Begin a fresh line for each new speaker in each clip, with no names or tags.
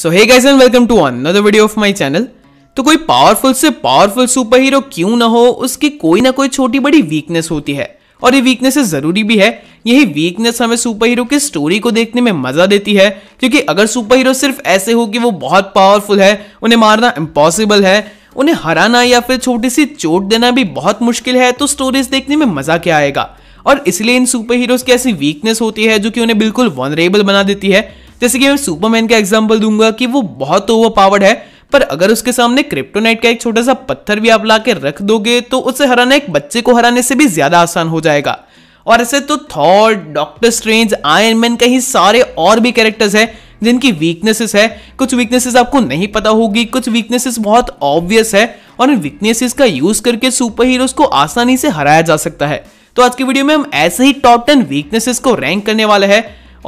so hey guys and welcome to another video of my channel तो कोई powerful से powerful super hero क्यों ना हो उसकी कोई ना कोई छोटी बड़ी वीकनेस होती है और ये वीकनेस जरूरी भी है यही वीकनेस हमें सुपर हीरो की स्टोरी को देखने में मजा देती है क्योंकि अगर सुपर हीरो सिर्फ ऐसे हो कि वो बहुत पावरफुल है उन्हें मारना इम्पॉसिबल है उन्हें हराना या फिर छोटी सी चोट देना भी बहुत मुश्किल है तो स्टोरीज देखने में मजा क्या आएगा और इसलिए इन सुपर हीरोज की ऐसी वीकनेस होती है जो कि उन्हें बिल्कुल वनरेबल बना देती है जैसे कि मैं सुपरमैन का एग्जाम्पल दूंगा कि वो बहुत ओवर पावर्ड है पर अगर उसके सामने क्रिप्टोनाइट का एक छोटा सा पत्थर भी आप लाके रख दोगे तो उसे हराना एक बच्चे को हराने से भी ज्यादा आसान हो जाएगा और ऐसे तो Thor Doctor Strange Iron Man ही सारे और भी कैरेक्टर्स हैं जिनकी वीकनेसेस है कुछ वीकनेसेस आपको नहीं पता होगी कुछ वीकनेसेस बहुत ऑब्वियस है और इन वीकनेसेस का यूज करके सुपर हीरोज को आसानी से हराया जा सकता है तो आज की वीडियो में हम ऐसे ही टॉप टेन वीकनेसेस को रैंक करने वाले है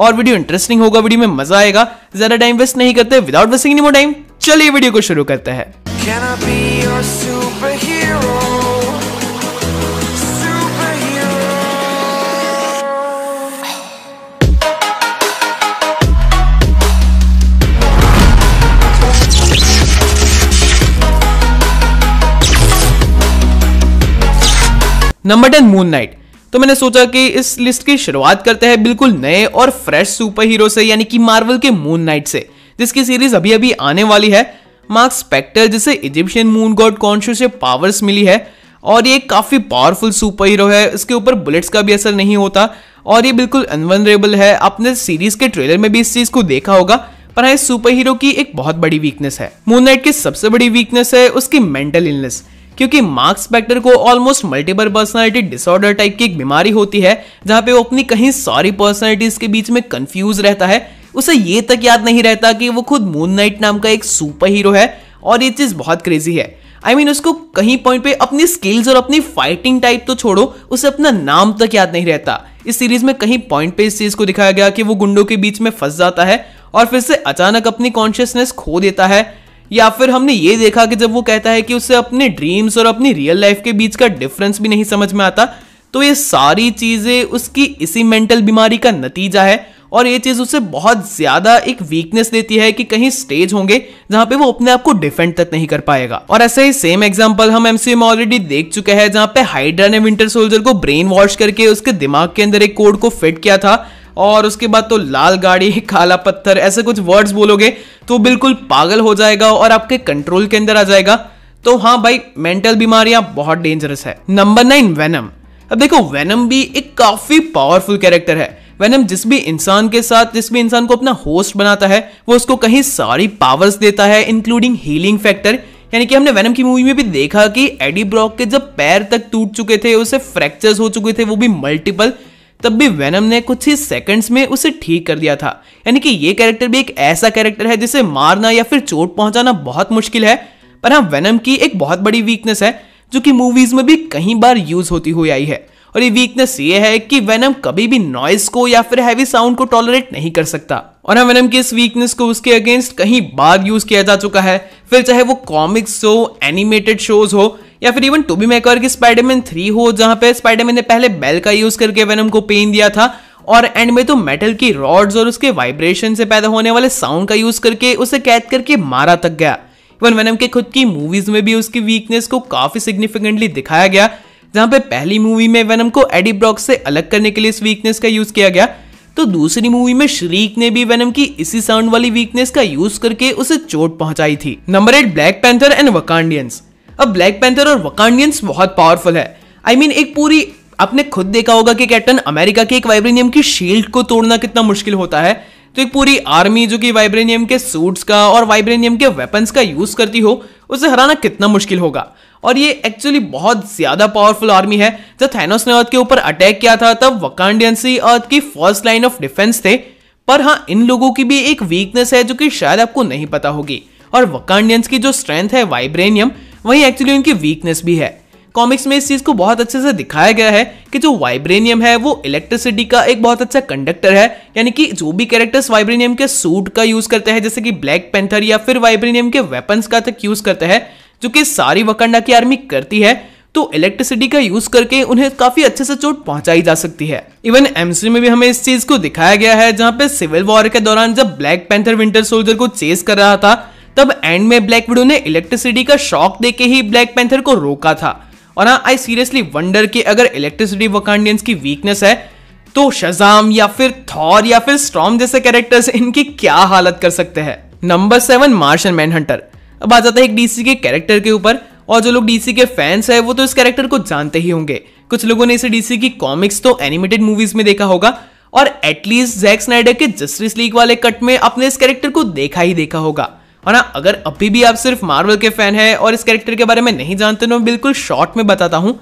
और वीडियो इंटरेस्टिंग होगा वीडियो में मजा आएगा ज्यादा टाइम वेस्ट नहीं करते विदाउट वेस्टिंग टाइम चलिए वीडियो को शुरू करते हैं नंबर टेन मून नाइट तो मैंने सोचा कि इस लिस्ट की शुरुआत करते हैं बिल्कुल नए और फ्रेश सुपर हीरो से यानी कि मार्वल के मून नाइट से जिसकी सीरीज अभी अभी आने वाली है मार्क स्पेक्टर जिसे इजिप्शियन मून गॉड कॉन्शियस से पावर्स मिली है और ये काफ़ी पावरफुल सुपर हीरो है इसके ऊपर बुलेट्स का भी असर नहीं होता और ये बिल्कुल अनवनरेबल है आपने सीरीज के ट्रेलर में भी इस चीज़ को देखा होगा पर हाँ सुपर हीरो की एक बहुत बड़ी वीकनेस है मून नाइट की सबसे बड़ी वीकनेस है उसकी मेंटल इलनेस क्योंकि मार्क्स स्पेक्टर को almost multiple personality disorder type की एक बीमारी होती है जहां पे वो अपनी कहीं सारी पर्सनालिटीज के बीच में कंफ्यूज रहता है उसे ये तक याद नहीं रहता कि वो खुद मून नाइट नाम का एक सुपर हीरो है और ये चीज़ बहुत क्रेजी है आई I मीन mean, उसको कहीं पॉइंट पे अपनी स्किल्स और अपनी फाइटिंग टाइप तो छोड़ो उसे अपना नाम तक याद नहीं रहता इस सीरीज में कहीं पॉइंट पे इस चीज को दिखाया गया कि वो गुंडों के बीच में फंस जाता है और फिर से अचानक अपनी कॉन्शियसनेस खो देता है या फिर हमने ये देखा कि जब वो कहता है कि उसे अपने ड्रीम्स और अपनी रियल लाइफ के बीच का डिफरेंस भी नहीं समझ में आता तो ये सारी चीज़ें उसकी इसी मेंटल बीमारी का नतीजा है और ये चीज़ उसे बहुत ज़्यादा एक वीकनेस देती है कि कहीं स्टेज होंगे जहां पे वो अपने आप को डिफेंड तक नहीं कर पाएगा और ऐसे ही सेम एग्जांपल हम एमसीयू में ऑलरेडी देख चुके हैं जहां पे हाइड्रा ने विंटर सोल्जर को ब्रेन वॉश करके उसके दिमाग के अंदर एक कोड को फिट किया था और उसके बाद तो लाल गाड़ी काला पत्थर ऐसे कुछ वर्ड्स बोलोगे तो बिल्कुल पागल हो जाएगा और आपके कंट्रोल के अंदर आ जाएगा तो हाँ भाई मेंटल बीमारियां बहुत डेंजरस है नंबर नाइन वेनम अब देखो वेनम भी एक काफी पावरफुल कैरेक्टर है वेनम जिस भी इंसान के साथ जिस भी इंसान को अपना होस्ट बनाता है वो उसको कहीं सारी पावर्स देता है इंक्लूडिंग हीलिंग फैक्टर यानी कि हमने वेनम की मूवी में भी देखा कि एडी ब्रॉक के जब पैर तक टूट चुके थे उसे फ्रैक्चर्स हो चुके थे वो भी मल्टीपल तब भी वेनम ने कुछ ही सेकंड्स में उसे ठीक कर दिया था यानी कि ये कैरेक्टर भी एक ऐसा कैरेक्टर है जिसे मारना या फिर चोट पहुंचाना बहुत मुश्किल है पर हाँ वेनम की एक बहुत बड़ी वीकनेस है जो कि मूवीज में भी कई बार यूज होती हुई आई है और ये वीकनेस ये है कि वेनम कभी भी नॉइस को या फिर हैवी साउंड को टॉलरेट नहीं कर सकता और हाँ वेनम की इस वीकनेस को उसके अगेंस्ट कहीं बार यूज किया जा चुका है फिर चाहे वो कॉमिक्स हो एनिमेटेड शोज हो या फिर इवन टोबी मैकर की स्पाइडरमैन थ्री हो जहां पे स्पाइडरमैन ने पहले बेल का यूज करके वेनम को पेन दिया था और एंड में तो मेटल की रॉड्स और उसके वाइब्रेशन से पैदा होने वाले साउंड का यूज करके उसे कैद करके मारा तक गया इवन वेनम के खुद की मूवीज में भी उसकी वीकनेस को काफी सिग्निफिकेंटली दिखाया गया जहां पे पहली मूवी में वेनम को एडी ब्रॉक से अलग करने के लिए इस वीकनेस का यूज किया गया तो दूसरी मूवी में श्रीक ने भी वेनम की इसी साउंड वाली वीकनेस का यूज करके उसे चोट पहुंचाई थी number eight Black Panther and Wakandians अब ब्लैक पैंथर और वकांडियंस बहुत पावरफुल है आई I मीन mean, एक पूरी आपने खुद देखा होगा कि कैप्टन अमेरिका के एक वाइब्रेनियम की शील्ड को तोड़ना कितना मुश्किल होता है तो एक पूरी आर्मी जो कि वाइब्रेनियम के सूट्स का और वाइब्रेनियम के वेपन्स का यूज करती हो उसे हराना कितना मुश्किल होगा और ये एक्चुअली बहुत ज्यादा पावरफुल आर्मी है जब थैनोस ने अर्थ के ऊपर अटैक किया था तब वकांडियंसी अर्थ की फर्स्ट लाइन ऑफ डिफेंस थे पर हाँ इन लोगों की भी एक वीकनेस है जो कि शायद आपको नहीं पता होगी और वकांडियंस की जो स्ट्रेंथ है वाइब्रेनियम वहीं एक्चुअली उनकी वीकनेस भी है कॉमिक्स में इस चीज को बहुत अच्छे से दिखाया गया है कि जो वाइब्रेनियम है वो इलेक्ट्रिसिटी का एक बहुत अच्छा कंडक्टर है यानी कि जो भी कैरेक्टर्स वाइब्रेनियम के सूट का यूज करते हैं जैसे कि ब्लैक पेंथर या फिर वाइब्रेनियम के वेपन्स का तक यूज करते हैं जो कि सारी वकंडा की आर्मी करती है तो इलेक्ट्रिसिटी का यूज करके उन्हें काफी अच्छे से चोट पहुंचाई जा सकती है इवन एमसी में भी हमें इस चीज को दिखाया गया है जहां पे सिविल वॉर के दौरान जब ब्लैक पेंथर विंटर सोल्जर को चेस कर रहा था तब एंड में ब्लैक विडो ने इलेक्ट्रिसिटी का शॉक देके ही ब्लैक पैंथर को रोका था और हाँ आई सीरियसली वंडर कि अगर इलेक्ट्रिसिटी वकांडियंस की वीकनेस है तो शजाम या फिर थॉर या फिर स्ट्रॉम जैसे कैरेक्टर्स इनकी क्या हालत कर सकते हैं number seven Martian Manhunter अब आ जाता है एक डीसी के कैरेक्टर के ऊपर और जो लोग डीसी के फैंस हैं वो तो इस कैरेक्टर को जानते ही होंगे कुछ लोगों ने इसे डीसी की कॉमिक्स तो एनिमेटेड मूवीज में देखा होगा और एटलीस्ट जैक स्नाइडर के जस्टिस लीग वाले कट में अपने इस कैरेक्टर को देखा ही देखा होगा और हाँ अगर अभी भी आप सिर्फ मार्वल के फैन हैं और इस कैरेक्टर के बारे में नहीं जानते तो मैं बिल्कुल शॉर्ट में बताता हूँ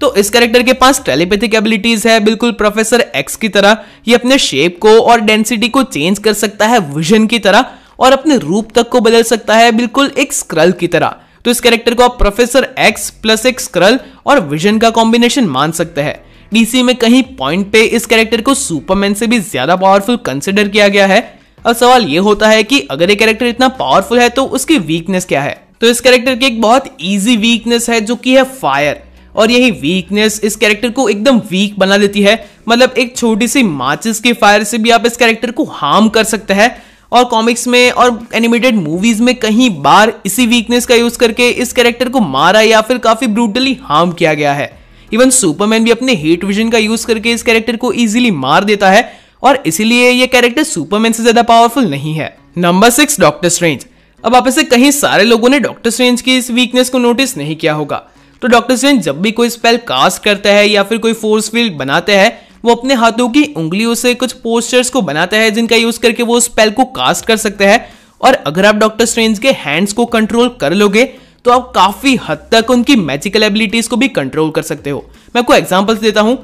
तो इस कैरेक्टर के पास टेलीपैथिक एबिलिटीज है बिल्कुल प्रोफेसर एक्स की तरह ये अपने शेप को और डेंसिटी को चेंज कर सकता है विजन की तरह और अपने रूप तक को बदल सकता है बिल्कुल एक स्क्रल की तरह तो इस कैरेक्टर को आप प्रोफेसर एक्स प्लस एक स्क्रल और विजन का कॉम्बिनेशन मान सकते हैं डीसी में कहीं पॉइंट पे इस कैरेक्टर को सुपरमैन से भी ज्यादा पावरफुल कंसिडर किया गया है अब सवाल ये होता है कि अगर ये कैरेक्टर इतना पावरफुल है तो उसकी वीकनेस क्या है तो इस कैरेक्टर की एक बहुत ईजी वीकनेस है जो कि है फायर और यही वीकनेस इस कैरेक्टर को एकदम वीक बना देती है मतलब एक छोटी सी माचिस के फायर से भी आप इस कैरेक्टर को हार्म कर सकते हैं और कॉमिक्स में और एनिमेटेड मूवीज में कहीं बार इसी वीकनेस का यूज करके इस कैरेक्टर को मारा या फिर काफी ब्रूटली हार्म किया गया है इवन सुपरमैन भी अपने हीट विजन का यूज करके इस कैरेक्टर को इजीली मार देता है और इसीलिए ये कैरेक्टर सुपरमैन से ज्यादा पावरफुल नहीं है नंबर सिक्स डॉक्टर स्ट्रेंज अब आप से कहीं सारे लोगों ने डॉक्टर स्ट्रेंज की इस वीकनेस को नोटिस नहीं किया होगा तो डॉक्टर स्ट्रेंज जब भी कोई स्पेल कास्ट करता है या फिर कोई फोर्स फील्ड बनाते हैं वो अपने हाथों की उंगलियों से कुछ पोस्टर्स को बनाता है जिनका यूज करके वो स्पेल को कास्ट कर सकते हैं और अगर आप डॉक्टर स्ट्रेंज के हैंड्स को कंट्रोल कर लोगे तो आप काफी हद तक उनकी मैजिकल एबिलिटीज को भी कंट्रोल कर सकते हो मैं आपको एग्जाम्पल्स देता हूं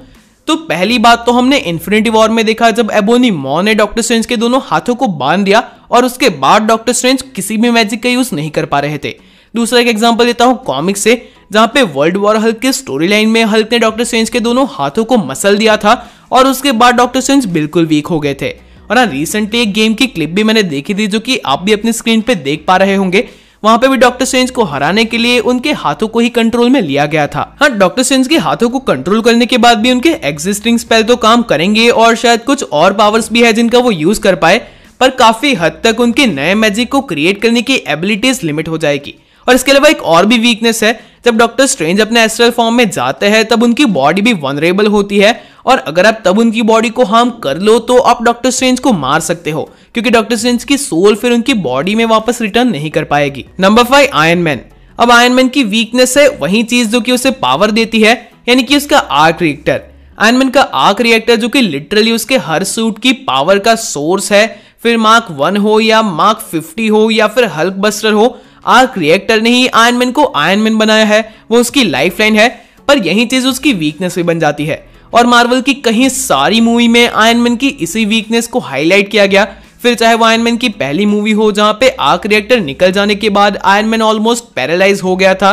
तो पहली बात तो हमने इन्फिनिटी वॉर में देखा जब एबोनी मॉ ने डॉक्टर स्ट्रेंज के दोनों हाथों को बांध दिया और उसके बाद डॉक्टर स्ट्रेंज किसी भी मैजिक का यूज नहीं कर पा रहे थे दूसरा एक एग्जाम्पल देता हूँ कॉमिक से जहां पे वर्ल्ड वॉर हल्क के स्टोरी लाइन में हल्क ने डॉक्टर स्ट्रेंज के दोनों हाथों को मसल दिया था और उसके बाद डॉक्टर स्ट्रेंज बिल्कुल वीक हो गए थे और रिसेंटली हाँ, एक गेम की क्लिप भी मैंने देखी थी जो कि आप भी अपनी स्क्रीन पे देख पा रहे होंगे वहां पे भी डॉक्टर सेंज को हराने के लिए उनके हाथों को ही कंट्रोल में लिया गया था हाँ डॉक्टर सेंज के हाथों को कंट्रोल करने के बाद भी उनके एग्जिस्टिंग स्पेल तो काम करेंगे और शायद कुछ और पावर्स भी है जिनका वो यूज कर पाए पर काफी हद तक उनके नए मैजिक को क्रिएट करने की एबिलिटीज लिमिट हो जाएगी और इसके अलावा एक और भी वीकनेस है जब डॉक्टर स्ट्रेंज अपने एस्ट्रल फॉर्म में जाते हैं तब उनकी बॉडी भी वनरेबल होती है और अगर आप तब उनकी बॉडी को हार्म कर लो तो आप डॉक्टर स्ट्रेंज को मार सकते हो क्योंकि डॉक्टर स्ट्रेंज की सोल फिर उनकी बॉडी में वापस रिटर्न नहीं कर पाएगी नंबर फाइव आयन मैन अब आयन मैन की वीकनेस है वही चीज जो कि उसे पावर देती है यानी कि उसका आर्क रिएक्टर आयनमैन का आर्क रिएक्टर जो कि लिटरली उसके हर सूट की पावर का सोर्स है फिर मार्क वन हो या मार्क फिफ्टी हो या फिर हल्क बस्टर हो आर्क रिएक्टर ने ही आयनमैन को आयनमैन बनाया है वो उसकी लाइफ लाइन है पर यही चीज उसकी वीकनेस भी बन जाती है और मार्वल की कहीं सारी मूवी में आयनमैन की इसी वीकनेस को हाईलाइट किया गया फिर चाहे वो आयरमैन की पहली मूवी हो जहाँ पे आर्क रिएक्टर निकल जाने के बाद आयरमैन ऑलमोस्ट पैरालाइज हो गया था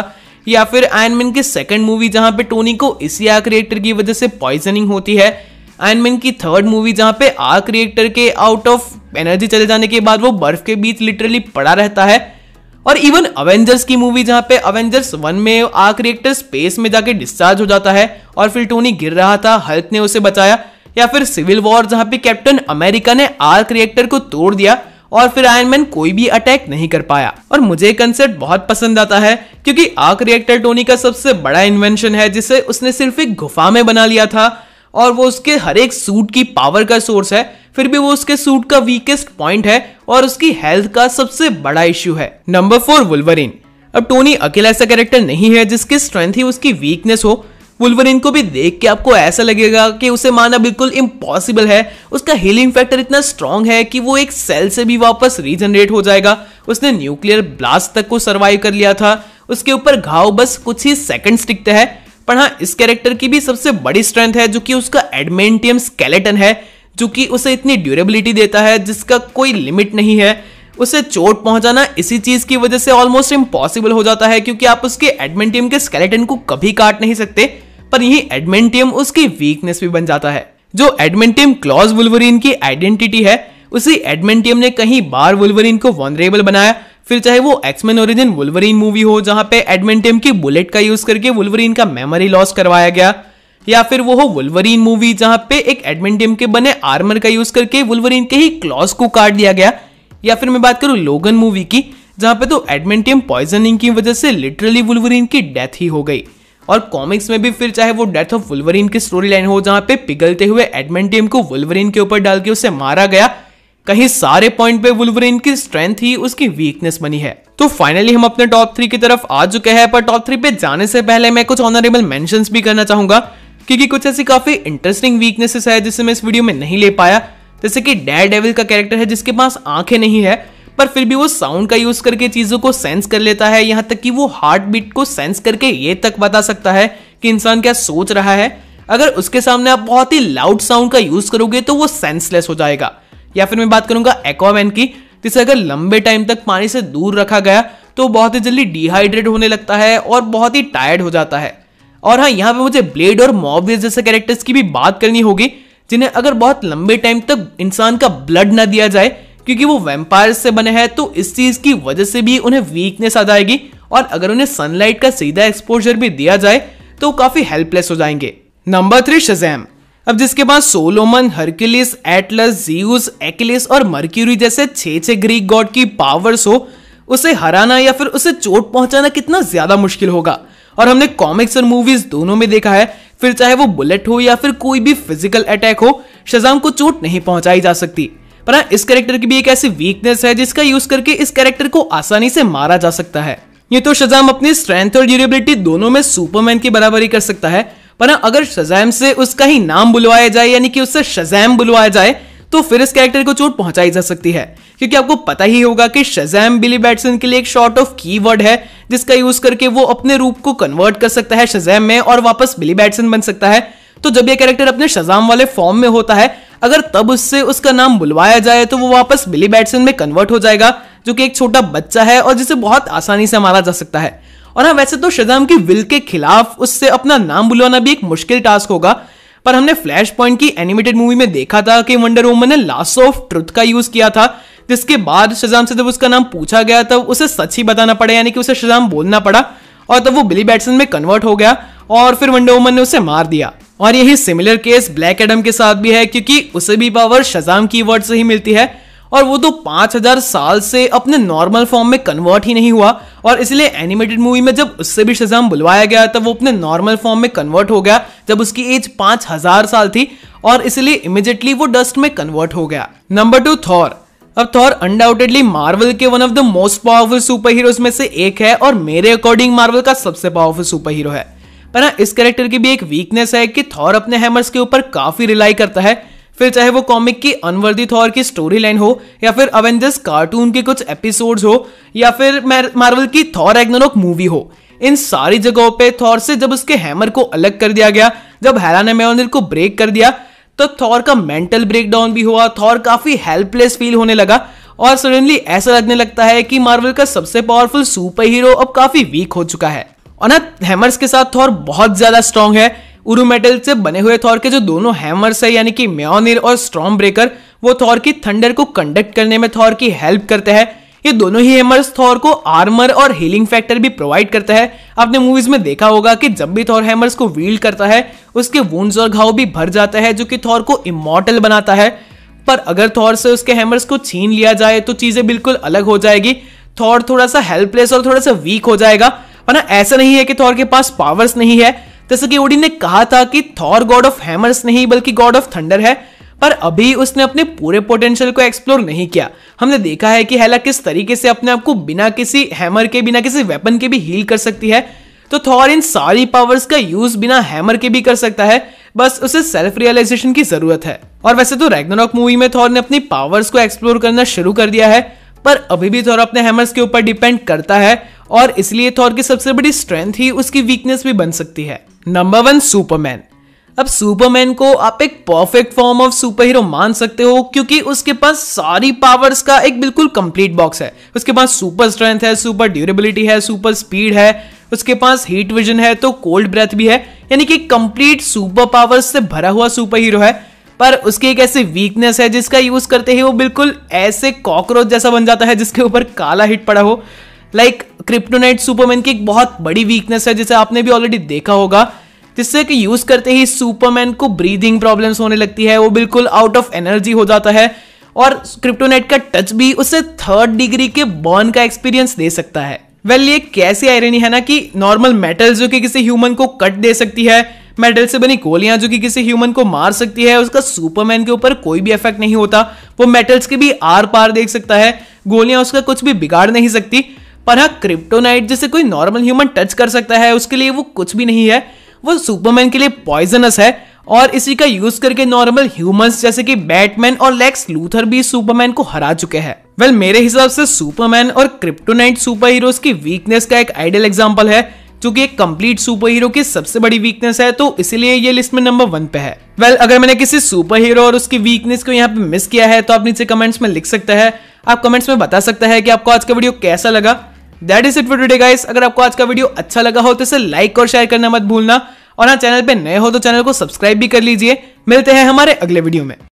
या फिर आयरमैन की सेकंड मूवी जहाँ पे टोनी को इसी आर्क रिएक्टर की वजह से पॉइजनिंग होती है आयरमैन की थर्ड मूवी जहाँ पे आर्क रिएक्टर के आउट ऑफ एनर्जी चले जाने के बाद वो बर्फ के बीच लिटरली पड़ा रहता है और इवन अवेंजर्स की मूवी जहाँ पे अवेंजर्स वन में आर्क रिएक्टर स्पेस में जाके डिस्चार्ज हो जाता है और फिर टोनी गिर रहा था हल्क ने उसे बचाया या फिर सिविल वॉर जहां पे कैप्टन अमेरिका ने आर्क रिएक्टर को तोड़ दिया और फिर आयरमैन कोई भी अटैक नहीं कर पाया और मुझे कंसेप्ट बहुत पसंद आता है क्योंकि आर्क रिएक्टर टोनी का सबसे बड़ा इन्वेंशन है जिसे उसने सिर्फ एक गुफा में बना लिया था और वो उसके हर एक सूट की पावर का सोर्स है फिर भी वो उसके सूट का वीकेस्ट पॉइंट है और उसकी हेल्थ का सबसे बड़ा इश्यू है नंबर फोर वुलवरिन अब टोनी अकेला ऐसा कैरेक्टर नहीं है जिसकी स्ट्रेंथ ही उसकी वीकनेस हो वुल्वरिन को भी देख के आपको ऐसा लगेगा कि उसे माना बिल्कुल इम्पॉसिबल है उसका हीलिंग फैक्टर इतना स्ट्रांग है कि वो एक सेल से भी वापस रीजनरेट हो जाएगा उसने न्यूक्लियर ब्लास्ट तक को सर्वाइव कर लिया था उसके ऊपर घाव बस कुछ ही सेकंड्स टिकते हैं पर हाँ इस कैरेक्टर की भी सबसे बड़ी स्ट्रेंथ है जो कि उसका एडमेंटियम स्केलेटन है जो कि उसे इतनी ड्यूरेबिलिटी देता है जिसका कोई लिमिट नहीं है उसे चोट पहुंचाना इसी चीज की वजह से ऑलमोस्ट इम्पॉसिबल हो जाता है क्योंकि आप उसके एडमेंटियम के स्केलेटन को कभी काट नहीं सकते पर यही एडमेंटियम उसकी वीकनेस भी बन जाता है जो एडमेंटियम क्लॉज वुलवरिन की आइडेंटिटी है उसी एडमेंटियम ने कहीं बार वुलवरिन को वनरेबल बनाया फिर चाहे वो एक्समैन ओरिजिन वुलवरिन मूवी हो जहां पे एडमेंटियम की बुलेट का यूज करके वुलवरिन का मेमोरी लॉस करवाया गया या फिर वो हो वुलवरिन मूवी जहां पे एक एडमेंटियम के बने आर्मर का यूज करके वुलवरिन के ही क्लॉज को काट दिया गया या फिर मैं बात करूं लोगन मूवी की जहां पे तो एडमेंटियम पॉइजनिंग की वजह से लिटरली वुलवरिन की डेथ ही हो गई और कॉमिक्स में भी फिर चाहे वो डेथ ऑफ वुल्वरिन की स्टोरी लाइन हो जहां पे पिघलते हुए एडमेंटियम को वुल्वरिन के ऊपर डाल के उसे मारा गया कहीं सारे पॉइंट पे वुल्वरिन की स्ट्रेंथ ही उसकी वीकनेस बनी है तो फाइनली हम अपने टॉप थ्री की तरफ आ चुके हैं पर टॉप थ्री पे जाने से पहले मैं कुछ ऑनरेबल मैं भी करना चाहूंगा क्योंकि कुछ ऐसी काफी इंटरेस्टिंग वीकनेसेस है जिसे मैं इस वीडियो में नहीं ले पाया जैसे कि डेयर डेविल का कैरेक्टर है जिसके पास आंखें नहीं है पर फिर भी वो साउंड का यूज करके चीजों को सेंस कर लेता है यहाँ तक कि वो हार्ट बीट को सेंस करके ये तक बता सकता है कि इंसान क्या सोच रहा है अगर उसके सामने आप बहुत ही लाउड साउंड का यूज करोगे तो वो सेंसलेस हो जाएगा या फिर मैं बात करूंगा एक्वामैन की जिसे अगर लंबे टाइम तक पानी से दूर रखा गया तो बहुत ही जल्दी डिहाइड्रेट होने लगता है और बहुत ही टायर्ड हो जाता है और हाँ यहाँ पे मुझे ब्लेड और मॉबियस जैसे कैरेक्टर्स की भी बात करनी होगी जिन्हें अगर बहुत लंबे टाइम तक इंसान का ब्लड ना दिया जाए क्योंकि वो वेम्पायर से बने हैं तो इस चीज़ की वजह से भी उन्हें वीकनेस आ जाएगी और अगर उन्हें सनलाइट का सीधा एक्सपोजर भी दिया जाए तो काफ़ी हेल्पलेस हो जाएंगे नंबर थ्री शजैम अब जिसके बाद Solomon Hercules Atlas Zeus Achilles और मर्क्यूरी जैसे छे छे ग्रीक गॉड की पावर्स हो उसे हराना या फिर उसे चोट पहुंचाना कितना ज़्यादा मुश्किल होगा और हमने कॉमिक्स और मूवीज दोनों में देखा है फिर चाहे वो बुलेट हो या फिर कोई भी फिजिकल अटैक हो शजाम को चोट नहीं पहुंचाई जा सकती पर हाँ इस कैरेक्टर की भी एक ऐसी वीकनेस है जिसका यूज करके इस कैरेक्टर को आसानी से मारा जा सकता है ये तो शजाम अपनी स्ट्रेंथ और ड्यूरेबिलिटी दोनों में सुपरमैन की बराबरी कर सकता है पर हाँ अगर शजैम से उसका ही नाम बुलवाया जाए यानी कि उससे शजैम बुलवाया जाए तो फिर इस कैरेक्टर को चोट पहुंचाई जा सकती है क्योंकि आपको पता ही होगा कि शजैम बिली बैटसन के लिए एक शॉर्ट ऑफ कीवर्ड है जिसका यूज करके वो अपने रूप को कन्वर्ट कर सकता है शजैम में और वापस बिली बैटसन बन सकता है तो जब ये कैरेक्टर अपने शजाम वाले फॉर्म में होता है अगर तब उससे उसका नाम बुलवाया जाए तो वो वापस बिली बैटसन में कन्वर्ट हो जाएगा जो कि एक छोटा बच्चा है और जिसे बहुत आसानी से मारा जा सकता है और हाँ वैसे तो शजाम की विल के खिलाफ उससे अपना नाम बुलवाना भी एक मुश्किल टास्क होगा पर हमने फ्लैश पॉइंट की एनिमेटेड मूवी में देखा था कि वंडर वुमन ने लास्ट ऑफ ट्रुथ का यूज किया था जिसके बाद शजाम से जब उसका नाम पूछा गया तब उसे सच ही बताना पड़ा यानी कि उसे शजाम बोलना पड़ा और तब वो बिली बैटसन में कन्वर्ट हो गया और फिर वंडर वुमन ने उसे मार दिया और यही सिमिलर केस ब्लैक एडम के साथ भी है क्योंकि उसे भी पावर शजाम कीवर्ड से ही मिलती है और वो तो 5000 साल से अपने नॉर्मल फॉर्म में कन्वर्ट ही नहीं हुआ और इसलिए एनिमेटेड मूवी में जब उससे भी शजाम बुलवाया गया तब वो अपने नॉर्मल फॉर्म में कन्वर्ट हो गया जब उसकी एज 5000 साल थी और इसलिए इमिजिएटली वो डस्ट में कन्वर्ट हो गया नंबर टू थॉर अब थॉर अनडाउटेडली मार्वल के one of the most powerful super heroes में से एक है और मेरे अकॉर्डिंग मार्वल का सबसे पावरफुल सुपर हीरो है पर ना हाँ, इस कैरेक्टर की भी एक वीकनेस है कि थॉर अपने हैमर्स के ऊपर काफी रिलाई करता है फिर चाहे वो कॉमिक की अनवर्दी थॉर की स्टोरी लाइन हो या फिर अवेंजर्स कार्टून के कुछ एपिसोड्स हो या फिर मार्वल की थॉर एग्नोनोक मूवी हो इन सारी जगहों पे थॉर से जब उसके हैमर को अलग कर दिया गया जब हैराना मेनिर को ब्रेक कर दिया तो थॉर का मेंटल ब्रेकडाउन भी हुआ थॉर काफी हेल्पलेस फील होने लगा और सडनली ऐसा लगने लगता है कि मार्वल का सबसे पावरफुल सुपर हीरो अब काफी वीक हो चुका है और ना हैमर्स के साथ थॉर बहुत ज्यादा स्ट्रांग है उरु मेटल से बने हुए थॉर के जो दोनों हैमर्स है यानी कि म्योनिर और स्ट्रॉम ब्रेकर वो थॉर की थंडर को कंडक्ट करने में थॉर की हेल्प करते हैं ये दोनों ही हैमर्स थॉर को आर्मर और हीलिंग फैक्टर भी प्रोवाइड करता है आपने मूवीज में देखा होगा कि जब भी थॉर हैमर्स को व्हील करता है उसके वुंड्स और घाव भी भर जाता है जो कि थॉर को इमोटल बनाता है पर अगर थॉर से उसके हैमर्स को छीन लिया जाए तो चीजें बिल्कुल अलग हो जाएगी थॉर थोड़ा सा हेल्पलेस और थोड़ा सा वीक हो जाएगा वरना ऐसा नहीं है कि थॉर के पास पावर्स नहीं है जैसे कि ओडिन ने कहा था कि थॉर गॉड ऑफ हैमर्स नहीं बल्कि गॉड ऑफ थंडर है पर अभी उसने अपने पूरे पोटेंशियल को एक्सप्लोर नहीं किया हमने देखा है कि हेला किस तरीके से अपने आप को बिना किसी हैमर के बिना किसी वेपन के भी हील कर सकती है तो थॉर इन सारी पावर्स का यूज बिना हैमर के भी कर सकता है बस उसे सेल्फ रियलाइजेशन की जरूरत है और वैसे तो रैग्नोरॉक मूवी में थॉर ने अपनी पावर्स को एक्सप्लोर करना शुरू कर दिया है पर अभी भी थॉर अपने हैमर्स के ऊपर डिपेंड करता है और इसलिए थॉर की सबसे बड़ी स्ट्रेंथ ही उसकी वीकनेस भी बन सकती है नंबर वन सुपरमैन अब सुपरमैन को आप एक perfect form of super hero मान सकते हो क्योंकि उसके पास सारी पावर्स का एक बिल्कुल कंप्लीट बॉक्स है उसके पास सुपर स्ट्रेंथ है सुपर ड्यूरेबिलिटी है सुपर स्पीड है उसके पास हीट विजन है तो कोल्ड ब्रेथ भी है यानी कि कंप्लीट सुपर पावर्स से भरा हुआ सुपर हीरो है पर उसकी एक ऐसी वीकनेस है जिसका यूज करते ही वो बिल्कुल ऐसे कॉकरोच जैसा बन जाता है जिसके ऊपर काला हिट पड़ा हो लाइक क्रिप्टोनाइट सुपरमैन की एक बहुत बड़ी वीकनेस है जिसे आपने भी ऑलरेडी देखा होगा जिससे कि यूज करते ही सुपरमैन को ब्रीदिंग प्रॉब्लम्स होने लगती है वो बिल्कुल आउट ऑफ एनर्जी हो जाता है और क्रिप्टोनाइट का टच भी उसे थर्ड डिग्री के बर्न का एक्सपीरियंस दे सकता है वेल well, ये कैसी आयरनी है ना कि नॉर्मल मेटल जो कि किसी ह्यूमन को कट दे सकती है मेटल से बनी गोलियां जो कि किसी ह्यूमन को मार सकती है उसका सुपरमैन के ऊपर कोई भी इफेक्ट नहीं होता वो मेटल्स के भी आर पार देख सकता है गोलियां उसका कुछ भी बिगाड़ नहीं सकती पर हाँ क्रिप्टोनाइट जिसे कोई नॉर्मल ह्यूमन टच कर सकता है उसके लिए वो कुछ भी नहीं है वो सुपरमैन के लिए पॉइजनस है और इसी का यूज करके नॉर्मल ह्यूमंस जैसे कि बैटमैन और लेक्स लूथर भी सुपरमैन को हरा चुके हैं वेल well, मेरे हिसाब से सुपरमैन और क्रिप्टोनाइट सुपर हीरोज की वीकनेस का एक आइडियल एग्जाम्पल है क्योंकि एक कंप्लीट सुपर हीरो की सबसे बड़ी वीकनेस है तो इसीलिए ये लिस्ट में नंबर वन पे है वेल well, अगर मैंने किसी सुपर हीरो और उसकी वीकनेस को यहाँ पे मिस किया है तो आप नीचे कमेंट्स में लिख सकते हैं आप कमेंट्स में बता सकते हैं कि आपको आज का वीडियो कैसा लगा that is it for today guys अगर आपको आज का वीडियो अच्छा लगा हो तो इसे लाइक और शेयर करना मत भूलना और हाँ चैनल पे नए हो तो चैनल को सब्सक्राइब भी कर लीजिए मिलते हैं हमारे अगले वीडियो में